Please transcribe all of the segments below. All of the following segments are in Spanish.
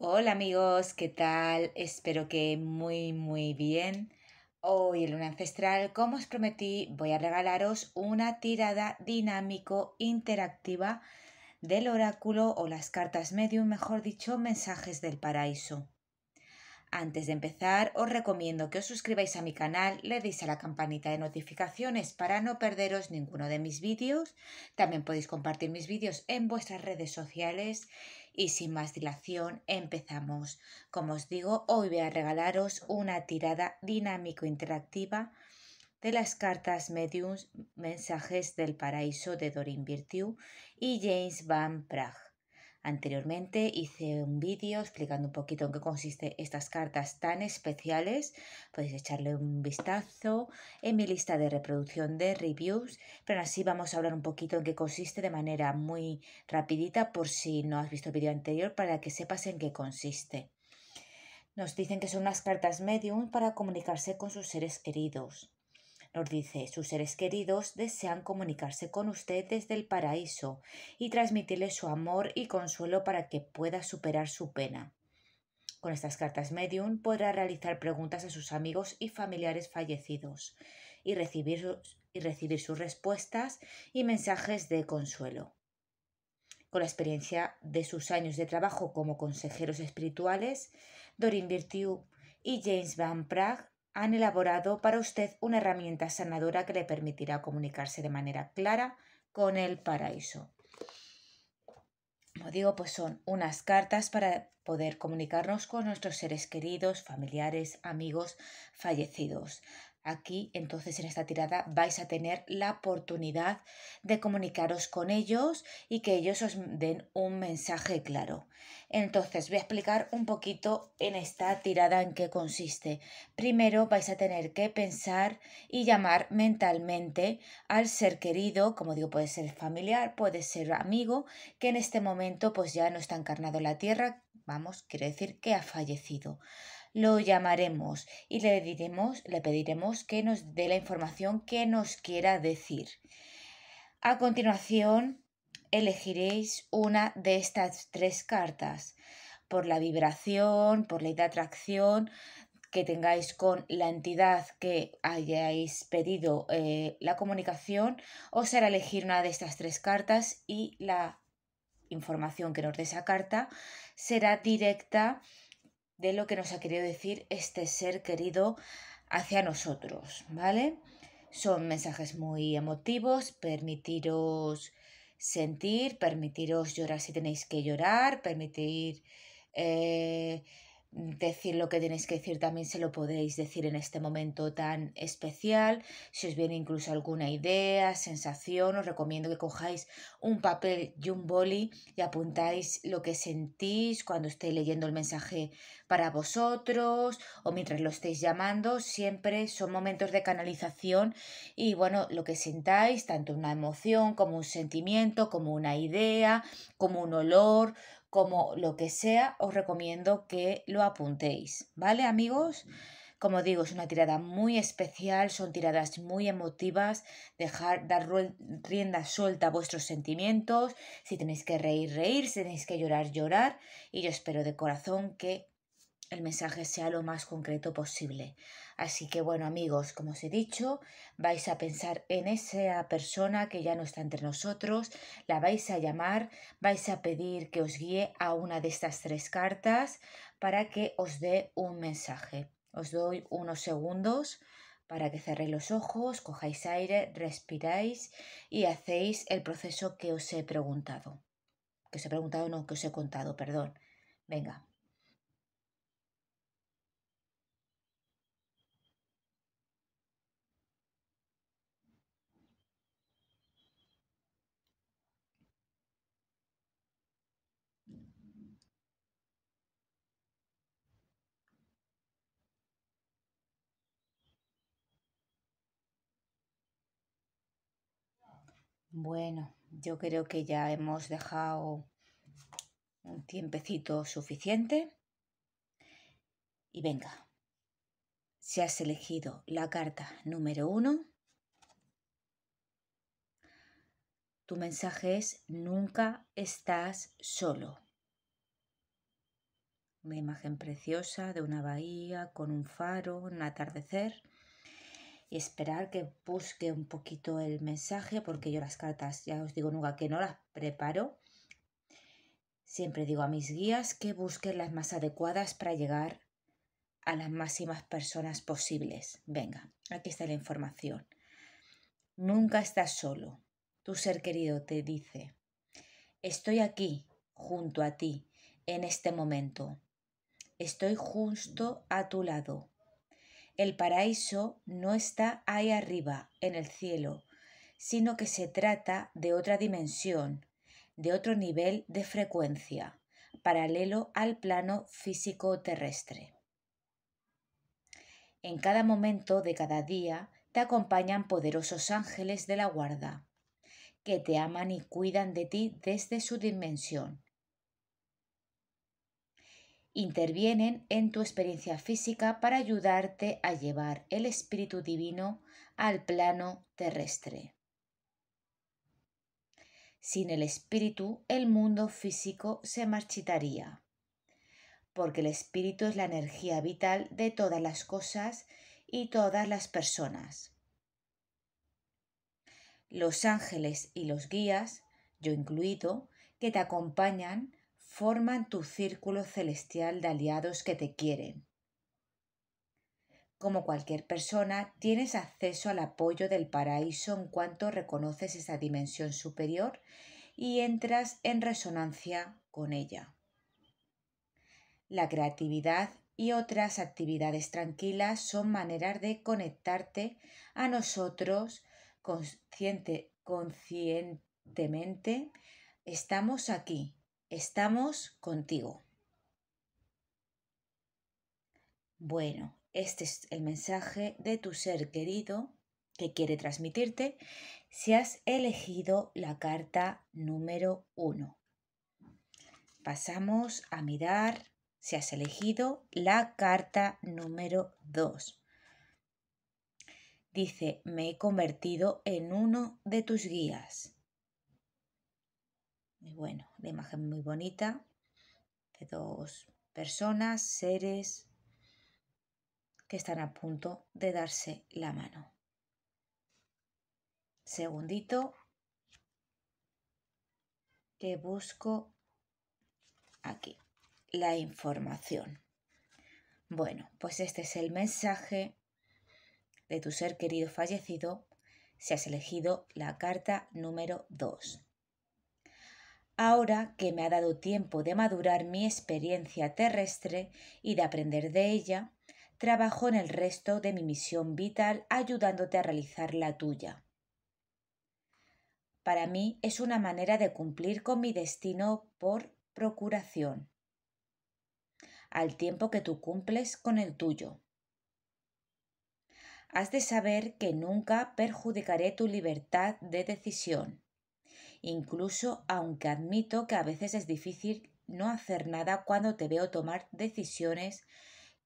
Hola amigos, ¿qué tal? Espero que muy muy bien. Hoy en Luna Ancestral, como os prometí, voy a regalaros una tirada dinámico interactiva del oráculo o las cartas medium, mejor dicho, mensajes del paraíso. Antes de empezar, os recomiendo que os suscribáis a mi canal, le deis a la campanita de notificaciones para no perderos ninguno de mis vídeos. También podéis compartir mis vídeos en vuestras redes sociales. Y sin más dilación, empezamos. Como os digo, hoy voy a regalaros una tirada dinámico-interactiva de las cartas Mediums Mensajes del Paraíso de Dorin Virtue y James Van Praag. Anteriormente hice un vídeo explicando un poquito en qué consiste estas cartas tan especiales. Podéis echarle un vistazo en mi lista de reproducción de reviews, pero así vamos a hablar un poquito en qué consiste de manera muy rapidita por si no has visto el vídeo anterior para que sepas en qué consiste. Nos dicen que son unas cartas medium para comunicarse con sus seres queridos dice, sus seres queridos desean comunicarse con usted desde el paraíso y transmitirle su amor y consuelo para que pueda superar su pena. Con estas cartas medium podrá realizar preguntas a sus amigos y familiares fallecidos y recibir, sus, y recibir sus respuestas y mensajes de consuelo. Con la experiencia de sus años de trabajo como consejeros espirituales, Dorin Virtue y James Van Praag han elaborado para usted una herramienta sanadora que le permitirá comunicarse de manera clara con el paraíso. Como digo, pues son unas cartas para poder comunicarnos con nuestros seres queridos, familiares, amigos fallecidos. Aquí, entonces, en esta tirada vais a tener la oportunidad de comunicaros con ellos y que ellos os den un mensaje claro. Entonces, voy a explicar un poquito en esta tirada en qué consiste. Primero vais a tener que pensar y llamar mentalmente al ser querido, como digo, puede ser familiar, puede ser amigo, que en este momento pues ya no está encarnado en la tierra, vamos, quiere decir que ha fallecido lo llamaremos y le diremos, le pediremos que nos dé la información que nos quiera decir. A continuación, elegiréis una de estas tres cartas por la vibración, por ley de atracción que tengáis con la entidad que hayáis pedido eh, la comunicación, os hará elegir una de estas tres cartas y la información que nos dé esa carta será directa de lo que nos ha querido decir este ser querido hacia nosotros, ¿vale? Son mensajes muy emotivos, permitiros sentir, permitiros llorar si tenéis que llorar, permitir eh, decir lo que tenéis que decir también se lo podéis decir en este momento tan especial. Si os viene incluso alguna idea, sensación, os recomiendo que cojáis un papel y un boli y apuntáis lo que sentís cuando estéis leyendo el mensaje para vosotros o mientras lo estéis llamando. Siempre son momentos de canalización y bueno, lo que sentáis, tanto una emoción como un sentimiento, como una idea, como un olor como lo que sea, os recomiendo que lo apuntéis, ¿vale amigos? Como digo, es una tirada muy especial, son tiradas muy emotivas, dejar dar rienda suelta a vuestros sentimientos, si tenéis que reír, reír, si tenéis que llorar, llorar, y yo espero de corazón que el mensaje sea lo más concreto posible. Así que bueno amigos, como os he dicho, vais a pensar en esa persona que ya no está entre nosotros, la vais a llamar, vais a pedir que os guíe a una de estas tres cartas para que os dé un mensaje. Os doy unos segundos para que cerréis los ojos, cojáis aire, respiráis y hacéis el proceso que os he preguntado. Que os he preguntado, no, que os he contado, perdón. Venga, Bueno, yo creo que ya hemos dejado un tiempecito suficiente. Y venga, si has elegido la carta número uno, tu mensaje es nunca estás solo. Una imagen preciosa de una bahía con un faro, un atardecer y esperar que busque un poquito el mensaje porque yo las cartas ya os digo nunca que no las preparo. Siempre digo a mis guías que busquen las más adecuadas para llegar a las máximas personas posibles. Venga, aquí está la información. Nunca estás solo. Tu ser querido te dice, estoy aquí, junto a ti, en este momento. Estoy justo a tu lado. El paraíso no está ahí arriba, en el cielo, sino que se trata de otra dimensión, de otro nivel de frecuencia, paralelo al plano físico terrestre. En cada momento de cada día te acompañan poderosos ángeles de la guarda, que te aman y cuidan de ti desde su dimensión, intervienen en tu experiencia física para ayudarte a llevar el Espíritu Divino al plano terrestre. Sin el Espíritu, el mundo físico se marchitaría, porque el Espíritu es la energía vital de todas las cosas y todas las personas. Los ángeles y los guías, yo incluido, que te acompañan, forman tu círculo celestial de aliados que te quieren. Como cualquier persona, tienes acceso al apoyo del paraíso en cuanto reconoces esa dimensión superior y entras en resonancia con ella. La creatividad y otras actividades tranquilas son maneras de conectarte a nosotros consciente, conscientemente. Estamos aquí Estamos contigo. Bueno, este es el mensaje de tu ser querido que quiere transmitirte si has elegido la carta número 1. Pasamos a mirar si has elegido la carta número 2. Dice, me he convertido en uno de tus guías bueno, la imagen muy bonita de dos personas, seres que están a punto de darse la mano. Segundito que busco aquí la información. Bueno, pues este es el mensaje de tu ser querido fallecido si has elegido la carta número 2 ahora que me ha dado tiempo de madurar mi experiencia terrestre y de aprender de ella, trabajo en el resto de mi misión vital ayudándote a realizar la tuya. Para mí es una manera de cumplir con mi destino por procuración, al tiempo que tú cumples con el tuyo. Has de saber que nunca perjudicaré tu libertad de decisión incluso aunque admito que a veces es difícil no hacer nada cuando te veo tomar decisiones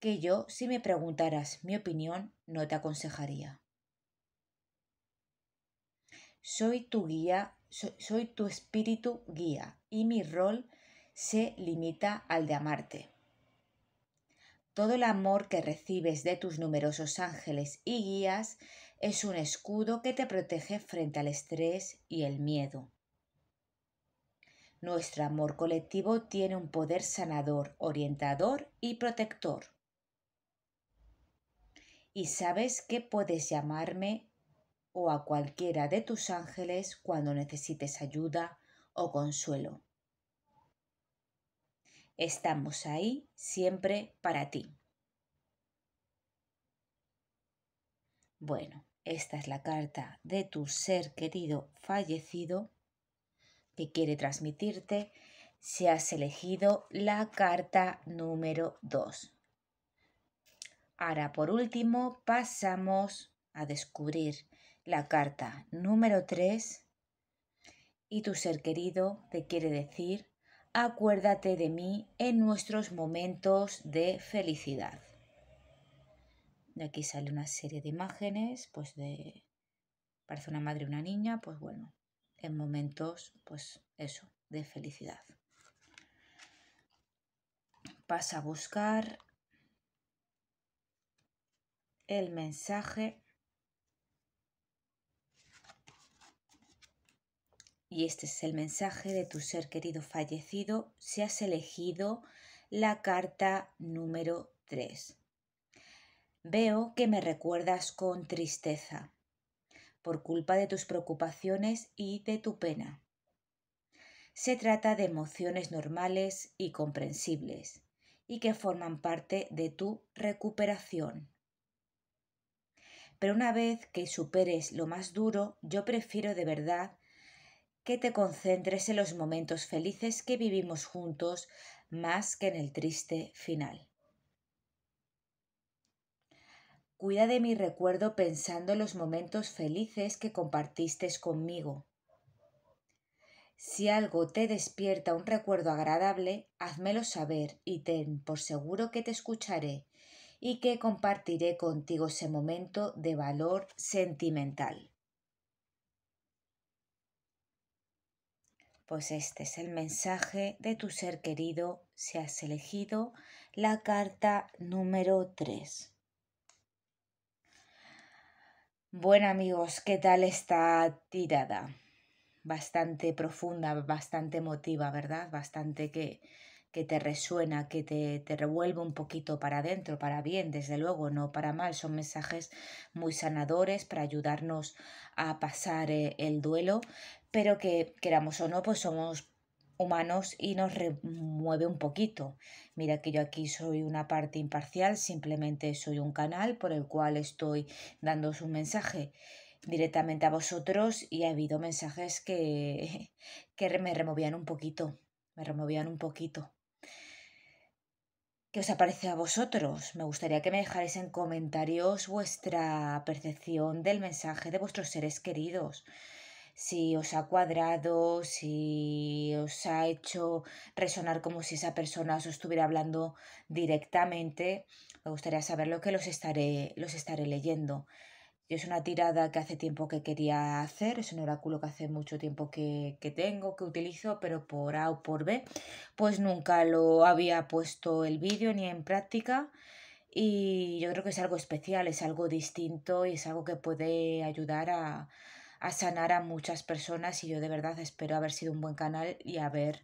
que yo, si me preguntaras mi opinión, no te aconsejaría. Soy tu guía, soy, tu espíritu guía y mi rol se limita al de amarte. Todo el amor que recibes de tus numerosos ángeles y guías es un escudo que te protege frente al estrés y el miedo. Nuestro amor colectivo tiene un poder sanador, orientador y protector. Y sabes que puedes llamarme o a cualquiera de tus ángeles cuando necesites ayuda o consuelo. Estamos ahí siempre para ti. Bueno, esta es la carta de tu ser querido fallecido que quiere transmitirte si has elegido la carta número 2. Ahora, por último, pasamos a descubrir la carta número 3 y tu ser querido te quiere decir, acuérdate de mí en nuestros momentos de felicidad. De aquí sale una serie de imágenes, pues de... Parece una madre y una niña, pues bueno, en momentos, pues eso, de felicidad. Pasa a buscar el mensaje Y este es el mensaje de tu ser querido fallecido si has elegido la carta número 3. Veo que me recuerdas con tristeza por culpa de tus preocupaciones y de tu pena. Se trata de emociones normales y comprensibles, y que forman parte de tu recuperación. Pero una vez que superes lo más duro, yo prefiero de verdad que te concentres en los momentos felices que vivimos juntos más que en el triste final. Cuida de mi recuerdo pensando los momentos felices que compartiste conmigo. Si algo te despierta un recuerdo agradable, házmelo saber y ten por seguro que te escucharé y que compartiré contigo ese momento de valor sentimental. Pues este es el mensaje de tu ser querido si has elegido la carta número 3. Bueno amigos, ¿qué tal esta tirada? Bastante profunda, bastante emotiva, ¿verdad? Bastante que, que te resuena, que te, te revuelve un poquito para adentro, para bien, desde luego, no para mal. Son mensajes muy sanadores para ayudarnos a pasar eh, el duelo, pero que queramos o no, pues somos humanos y nos remueve un poquito. Mira que yo aquí soy una parte imparcial, simplemente soy un canal por el cual estoy dándoos un mensaje directamente a vosotros y ha habido mensajes que, que me removían un poquito, me removían un poquito. ¿Qué os aparece a vosotros? Me gustaría que me dejáis en comentarios vuestra percepción del mensaje de vuestros seres queridos si os ha cuadrado, si os ha hecho resonar como si esa persona os estuviera hablando directamente. Me gustaría lo que los estaré, los estaré leyendo. es una tirada que hace tiempo que quería hacer, es un oráculo que hace mucho tiempo que, que, tengo, que utilizo, pero por A o por B, pues nunca lo había puesto el vídeo ni en práctica. Y yo creo que es algo especial, es algo distinto y es algo que puede ayudar a, a sanar a muchas personas y yo de verdad espero haber sido un buen canal y haber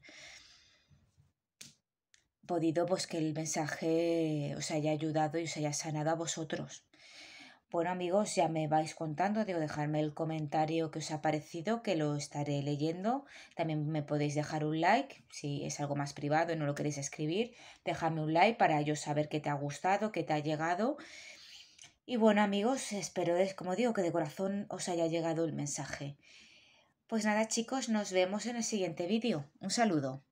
podido pues que el mensaje os haya ayudado y os haya sanado a vosotros. Bueno amigos, ya me vais contando, digo, dejarme el comentario que os ha parecido, que lo estaré leyendo. También me podéis dejar un like, si es algo más privado y no lo queréis escribir, dejadme un like para yo saber que te ha gustado, que te ha llegado y bueno amigos, espero, como digo, que de corazón os haya llegado el mensaje. Pues nada chicos, nos vemos en el siguiente vídeo. Un saludo.